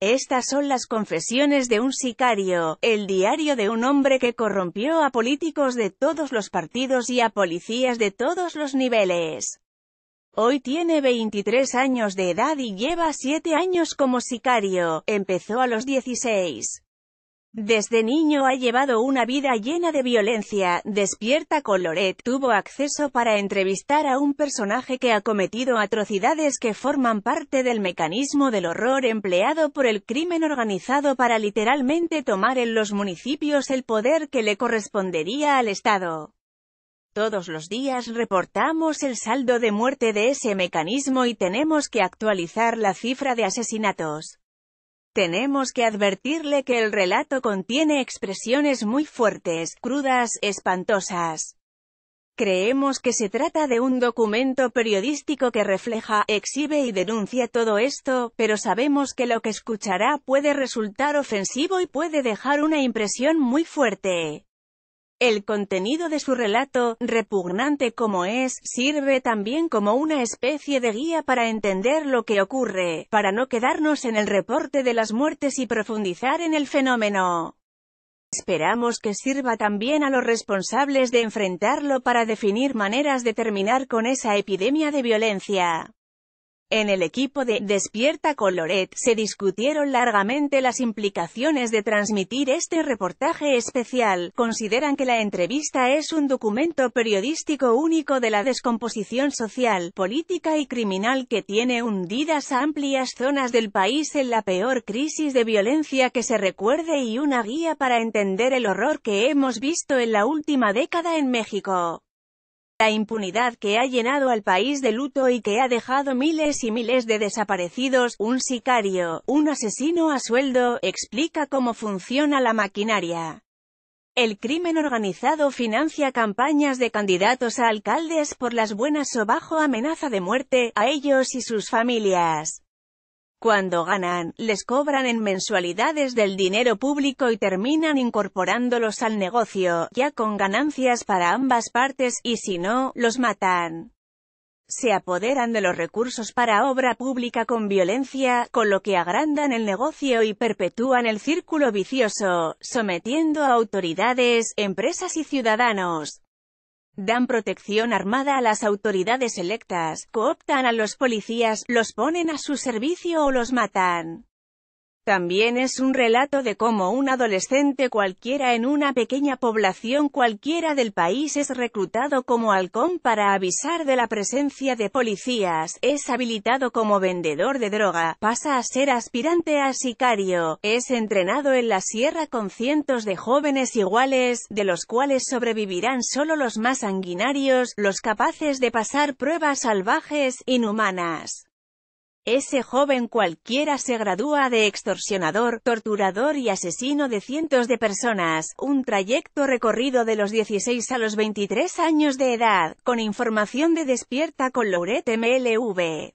Estas son las confesiones de un sicario, el diario de un hombre que corrompió a políticos de todos los partidos y a policías de todos los niveles. Hoy tiene 23 años de edad y lleva 7 años como sicario, empezó a los 16. Desde niño ha llevado una vida llena de violencia. Despierta con Loret tuvo acceso para entrevistar a un personaje que ha cometido atrocidades que forman parte del mecanismo del horror empleado por el crimen organizado para literalmente tomar en los municipios el poder que le correspondería al Estado. Todos los días reportamos el saldo de muerte de ese mecanismo y tenemos que actualizar la cifra de asesinatos. Tenemos que advertirle que el relato contiene expresiones muy fuertes, crudas, espantosas. Creemos que se trata de un documento periodístico que refleja, exhibe y denuncia todo esto, pero sabemos que lo que escuchará puede resultar ofensivo y puede dejar una impresión muy fuerte. El contenido de su relato, repugnante como es, sirve también como una especie de guía para entender lo que ocurre, para no quedarnos en el reporte de las muertes y profundizar en el fenómeno. Esperamos que sirva también a los responsables de enfrentarlo para definir maneras de terminar con esa epidemia de violencia. En el equipo de Despierta Coloret se discutieron largamente las implicaciones de transmitir este reportaje especial. Consideran que la entrevista es un documento periodístico único de la descomposición social, política y criminal que tiene hundidas a amplias zonas del país en la peor crisis de violencia que se recuerde y una guía para entender el horror que hemos visto en la última década en México. La impunidad que ha llenado al país de luto y que ha dejado miles y miles de desaparecidos, un sicario, un asesino a sueldo, explica cómo funciona la maquinaria. El crimen organizado financia campañas de candidatos a alcaldes por las buenas o bajo amenaza de muerte, a ellos y sus familias. Cuando ganan, les cobran en mensualidades del dinero público y terminan incorporándolos al negocio, ya con ganancias para ambas partes, y si no, los matan. Se apoderan de los recursos para obra pública con violencia, con lo que agrandan el negocio y perpetúan el círculo vicioso, sometiendo a autoridades, empresas y ciudadanos. Dan protección armada a las autoridades electas, cooptan a los policías, los ponen a su servicio o los matan. También es un relato de cómo un adolescente cualquiera en una pequeña población cualquiera del país es reclutado como halcón para avisar de la presencia de policías, es habilitado como vendedor de droga, pasa a ser aspirante a sicario, es entrenado en la sierra con cientos de jóvenes iguales, de los cuales sobrevivirán solo los más sanguinarios, los capaces de pasar pruebas salvajes, inhumanas. Ese joven cualquiera se gradúa de extorsionador, torturador y asesino de cientos de personas, un trayecto recorrido de los 16 a los 23 años de edad, con información de Despierta con Lauret MLV.